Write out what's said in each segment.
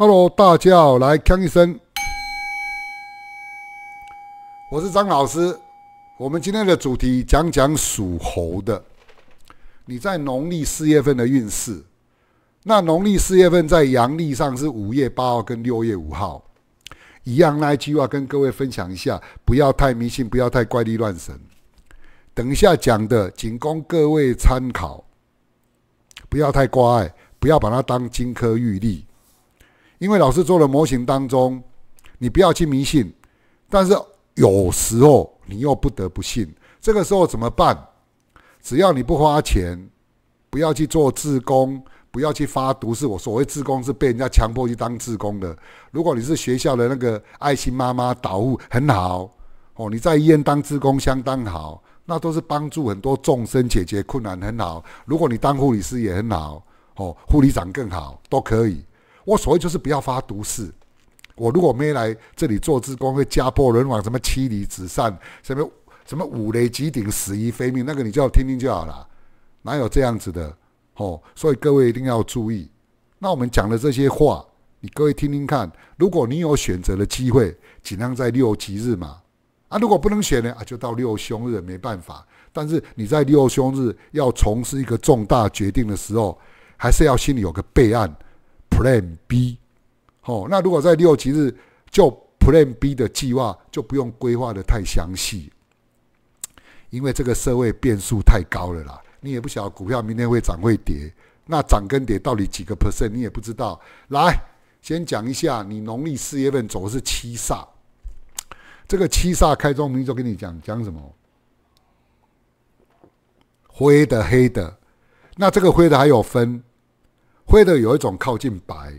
Hello，大家好，来康医生，我是张老师。我们今天的主题讲讲属猴的，你在农历四月份的运势。那农历四月份在阳历上是五月八号跟六月五号一样。那一句话跟各位分享一下，不要太迷信，不要太怪力乱神。等一下讲的仅供各位参考，不要太挂碍，不要把它当金科玉律。因为老师做的模型当中，你不要去迷信，但是有时候你又不得不信，这个时候怎么办？只要你不花钱，不要去做自工，不要去发毒誓。我所谓自工是被人家强迫去当自工的。如果你是学校的那个爱心妈妈导护，很好哦。你在医院当自工相当好，那都是帮助很多众生解决困难，很好。如果你当护理师也很好哦，护理长更好，都可以。我所谓就是不要发毒誓。我如果没来这里做志工，会家破人亡，什么妻离子散，什么什么五雷击顶，死于非命，那个你就要听听就好了，哪有这样子的？哦，所以各位一定要注意。那我们讲的这些话，你各位听听看。如果你有选择的机会，尽量在六吉日嘛。啊，如果不能选呢，啊，就到六凶日没办法。但是你在六凶日要从事一个重大决定的时候，还是要心里有个备案。Plan B，哦，那如果在六七日，就 Plan B 的计划就不用规划的太详细，因为这个社会变数太高了啦。你也不晓得股票明天会涨会跌，那涨跟跌到底几个 percent 你也不知道。来，先讲一下，你农历四月份走的是七煞，这个七煞开宗明义就跟你讲讲什么，灰的、黑的，那这个灰的还有分。灰的有一种靠近白，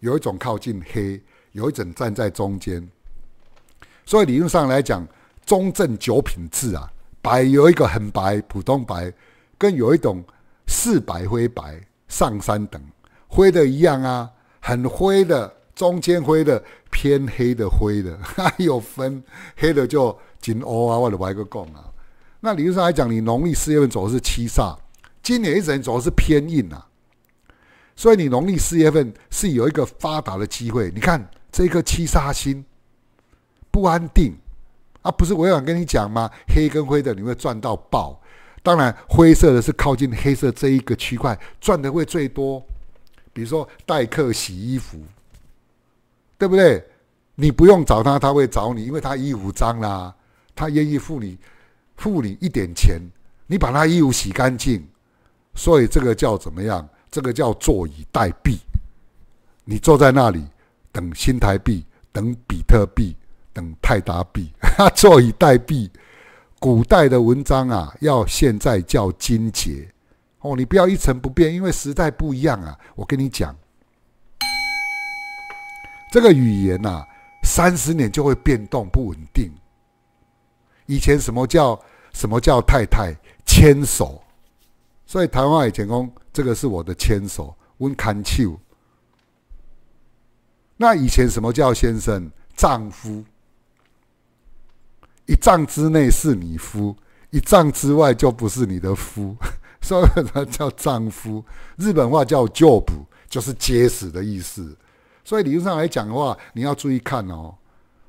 有一种靠近黑，有一种站在中间。所以理论上来讲，中正九品制啊，白有一个很白，普通白，跟有一种四白灰白上三等灰的一样啊，很灰的，中间灰的，偏黑的灰的，它有分黑的就金乌啊，或者白个贡啊。那理论上来讲，你农历四月份走的是七煞，今年一直走是偏硬啊。所以你农历四月份是有一个发达的机会。你看这颗个七杀星不安定啊，不是我想跟你讲吗？黑跟灰的你会赚到爆。当然灰色的是靠近黑色这一个区块赚的会最多。比如说代客洗衣服，对不对？你不用找他，他会找你，因为他衣服脏啦，他愿意付你付你一点钱，你把他衣服洗干净。所以这个叫怎么样？这个叫坐以待毙，你坐在那里等新台币，等比特币，等泰达币，坐以待毙。古代的文章啊，要现在叫金结哦，你不要一成不变，因为时代不一样啊。我跟你讲，这个语言呐，三十年就会变动不稳定。以前什么叫什么叫太太牵手？所以台湾以前讲这个是我的牵手，温看秋。那以前什么叫先生、丈夫？一丈之内是你夫，一丈之外就不是你的夫，所以它叫丈夫。日本话叫旧补，就是结实的意思。所以理论上来讲的话，你要注意看哦，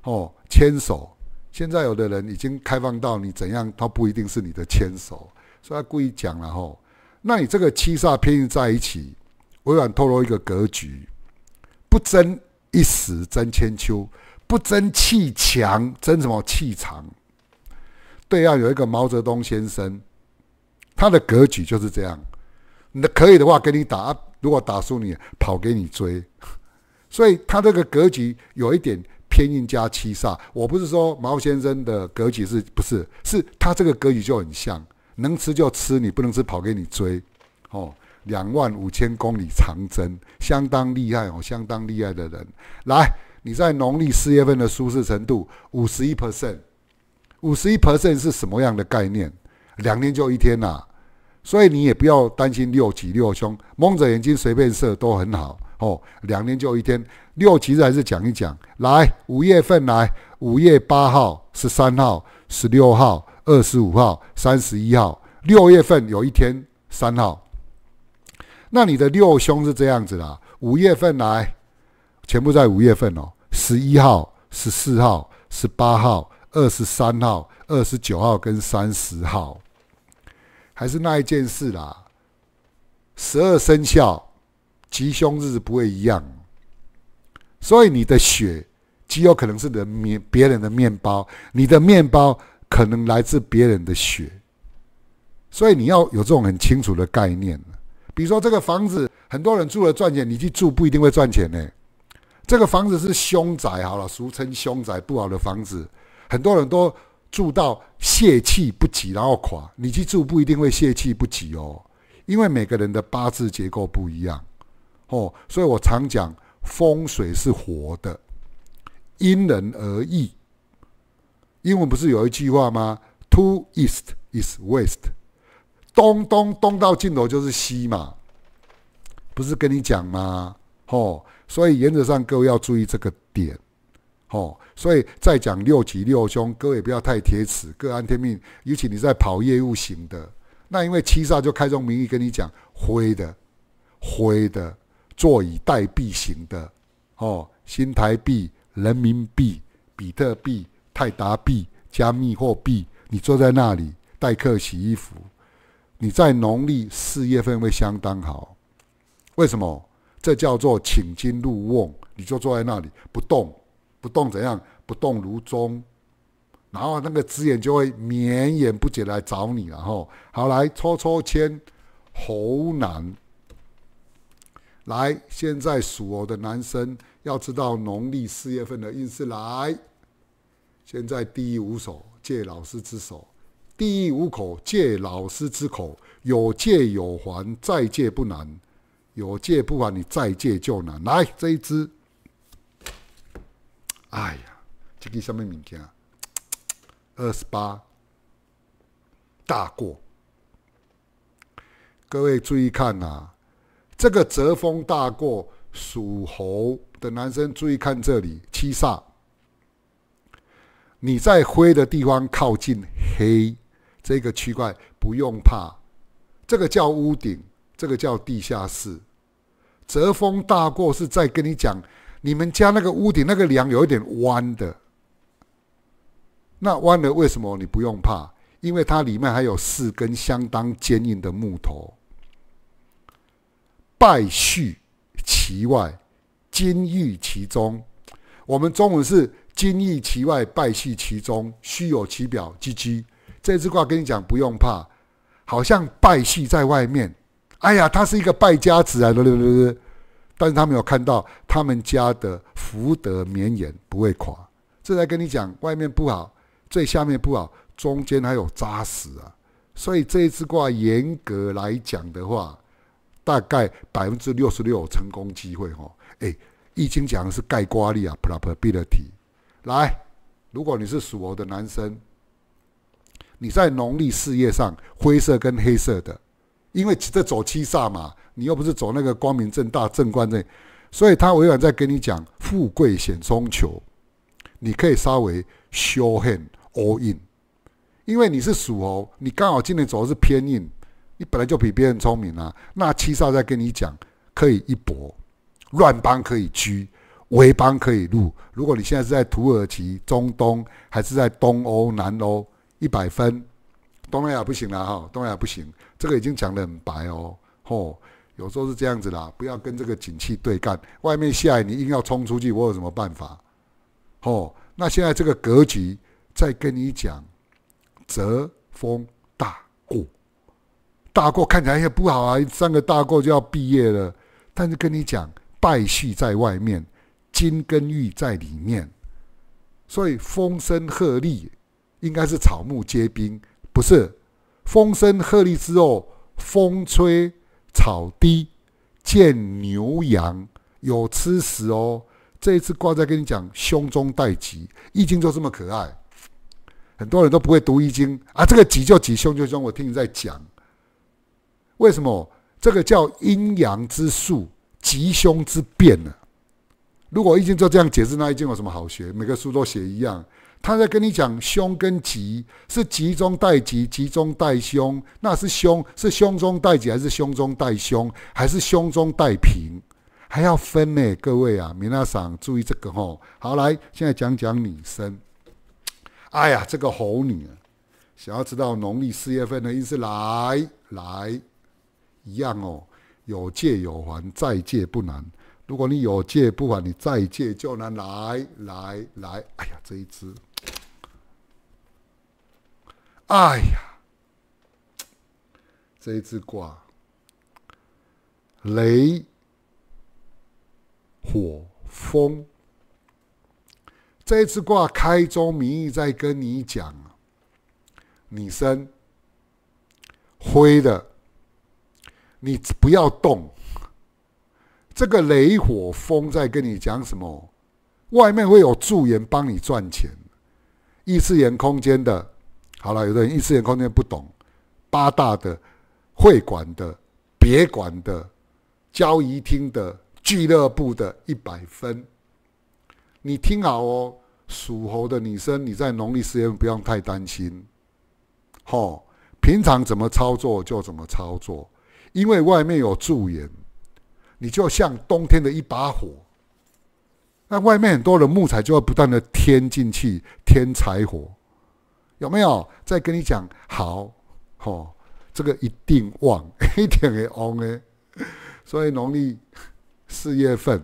哦，牵手。现在有的人已经开放到你怎样，他不一定是你的牵手，所以他故意讲了吼。那你这个七煞偏印在一起，委婉透露一个格局：不争一时，争千秋；不争气强，争什么气长？对岸有一个毛泽东先生，他的格局就是这样。那可以的话，给你打；如果打输你，跑给你追。所以他这个格局有一点偏印加七煞。我不是说毛先生的格局是不是？是他这个格局就很像。能吃就吃，你不能吃跑给你追，哦，两万五千公里长征，相当厉害哦，相当厉害的人。来，你在农历四月份的舒适程度五十一 percent，五十一 percent 是什么样的概念？两天就一天呐，所以你也不要担心六级六凶，蒙着眼睛随便射都很好哦。两天就一天，六级实还是讲一讲。来，五月份来，五月八号、十三号、十六号。二十五号、三十一号，六月份有一天三号。那你的六凶是这样子啦，五月份来，全部在五月份哦，十一号、十四号、十八号、二十三号、二十九号跟三十号，还是那一件事啦。十二生肖吉凶日不会一样，所以你的血极有可能是人面别人的面包，你的面包。可能来自别人的血，所以你要有这种很清楚的概念。比如说，这个房子很多人住了赚钱，你去住不一定会赚钱呢。这个房子是凶宅，好了，俗称凶宅，不好的房子，很多人都住到泄气不及，然后垮。你去住不一定会泄气不及哦，因为每个人的八字结构不一样哦，所以我常讲风水是活的，因人而异。英文不是有一句话吗？“To east is west”，东东东到尽头就是西嘛，不是跟你讲吗？吼，所以原则上各位要注意这个点。吼，所以再讲六吉六凶，各位不要太贴齿，各安天命。尤其你在跑业务型的，那因为七煞就开宗明义跟你讲，灰的、灰的、坐以待毙型的，哦，新台币、人民币、比特币。泰达币加密货币，你坐在那里待客洗衣服，你在农历四月份会相当好，为什么？这叫做请金入瓮，你就坐在那里不动，不动怎样？不动如钟，然后那个资源就会绵延不绝来找你了哈。好，来抽抽签，猴男，来，现在属猴的男生要知道农历四月份的运势来。现在第一手，借老师之手；无口，借老师之口。有借有还，再借不难；有借不还，你再借就难。来，这一支，哎呀，这个什么物件？二十八，大过。各位注意看呐，这个折风大过属猴的男生，注意看这里七煞。你在灰的地方靠近黑这个区块，不用怕。这个叫屋顶，这个叫地下室。折风大过是在跟你讲，你们家那个屋顶那个梁有一点弯的。那弯的为什么？你不用怕，因为它里面还有四根相当坚硬的木头。败絮其外，金玉其中。我们中文是。金易其外，败絮其中，虚有其表。唧唧。这支卦跟你讲不用怕，好像败絮在外面。哎呀，他是一个败家子啊，不是不是。但是他没有看到他们家的福德绵延不会垮。这才跟你讲，外面不好，最下面不好，中间还有扎实啊。所以这支卦严格来讲的话，大概百分之六十六成功机会哦。哎，《易经》讲的是盖瓜力啊，probability。来，如果你是属猴的男生，你在农历事业上灰色跟黑色的，因为这走七煞嘛，你又不是走那个光明正大正官的，所以他委婉在跟你讲富贵险中求，你可以稍微 show hand all in，因为你是属猴，你刚好今年走的是偏硬，你本来就比别人聪明啊，那七煞在跟你讲可以一搏，乱帮可以居。维邦可以入，如果你现在是在土耳其、中东，还是在东欧、南欧，一百分。东南亚不行了哈，东南亚不行，这个已经讲的很白哦。哦，有时候是这样子啦，不要跟这个景气对干。外面下雨，你硬要冲出去，我有什么办法？哦，那现在这个格局，再跟你讲，折风大过，大过看起来也不好啊，三个大过就要毕业了。但是跟你讲，败絮在外面。金根玉在里面，所以风声鹤唳，应该是草木皆兵，不是？风声鹤唳之后，风吹草低见牛羊，有吃食哦！这一次挂在跟你讲，胸中带吉，《易经》就这么可爱。很多人都不会读《易经》啊，这个吉就吉，凶就凶。我听你在讲，为什么？这个叫阴阳之术，吉凶之变呢？如果易经就这样解释那易经有什么好学？每个书都写一样，他在跟你讲凶跟吉是吉中带吉，吉中带凶，那是凶是凶中带吉还是凶中带凶，还是凶中带平，还要分呢？各位啊，米娜桑，注意这个哦。好，来现在讲讲女生。哎呀，这个猴女啊，想要知道农历四月份的意思，来来一样哦，有借有还，再借不难。如果你有借，不管你再借，就能来来来。哎呀，这一只，哎呀，这一只卦，雷、火、风。这一次卦开宗明义在跟你讲，你生灰的，你不要动。这个雷火风在跟你讲什么？外面会有助研帮你赚钱，异次元空间的。好了，有人异次元空间不懂，八大的、会馆的、别馆的、交易厅的、俱乐部的，一百分。你听好哦，属猴的女生，你在农历十月份不用太担心。好，平常怎么操作就怎么操作，因为外面有助研。你就像冬天的一把火，那外面很多的木材就要不断的添进去，添柴火，有没有？再跟你讲，好，哦，这个一定旺，一定会旺的。所以农历四月份，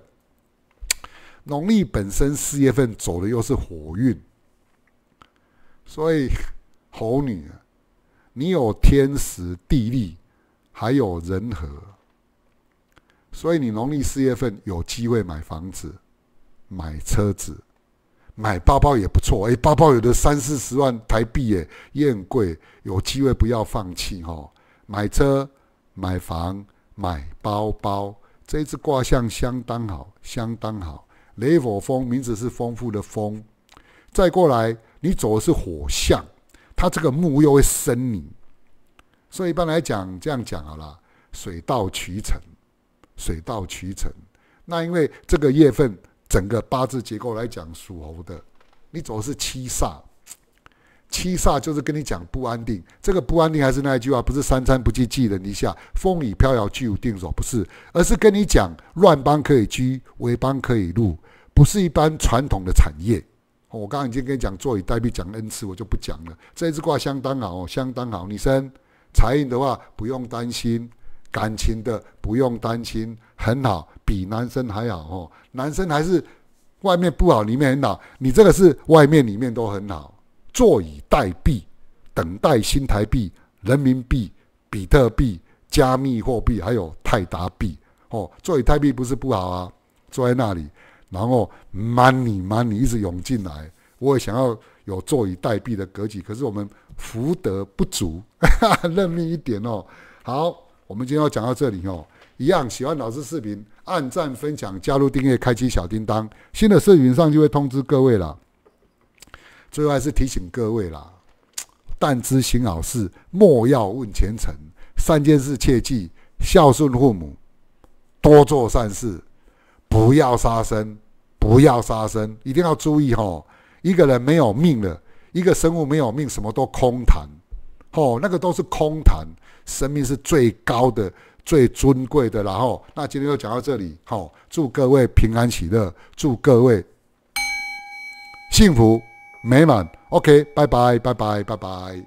农历本身四月份走的又是火运，所以猴女，你有天时地利，还有人和。所以你农历四月份有机会买房子、买车子、买包包也不错。哎，包包有的三四十万台币，也很贵有机会不要放弃哦。买车、买房、买包包，这一次卦象相当好，相当好。雷火风，名字是丰富的风。再过来，你走的是火象，它这个木又会生你，所以一般来讲，这样讲好了，水到渠成。水到渠成，那因为这个月份整个八字结构来讲属猴的，你走的是七煞，七煞就是跟你讲不安定。这个不安定还是那一句话，不是三餐不济寄人篱下，风雨飘摇，居无定所，不是，而是跟你讲乱邦可以居，危邦可以入，不是一般传统的产业。我刚刚已经跟你讲坐以待毙，讲 n 次，我就不讲了。这支卦相当好，相当好。女生财运的话不用担心。感情的不用担心，很好，比男生还好哦。男生还是外面不好，里面很好。你这个是外面、里面都很好，坐以待毙，等待新台币、人民币、比特币、加密货币，还有泰达币哦。坐以待毙不是不好啊，坐在那里，然后 money money 一直涌进来。我也想要有坐以待毙的格局，可是我们福德不足，认命一点哦。好。我们今天要讲到这里哦，一样喜欢老师视频，按赞、分享、加入订阅、开启小叮当，新的视频上就会通知各位了。最后还是提醒各位啦：但知行好事，莫要问前程。三件事切记：孝顺父母，多做善事，不要杀生，不要杀生。一定要注意哈，一个人没有命了，一个生物没有命，什么都空谈，哦，那个都是空谈。生命是最高的、最尊贵的。然后，那今天就讲到这里。好，祝各位平安喜乐，祝各位幸福美满。OK，拜拜，拜拜，拜拜。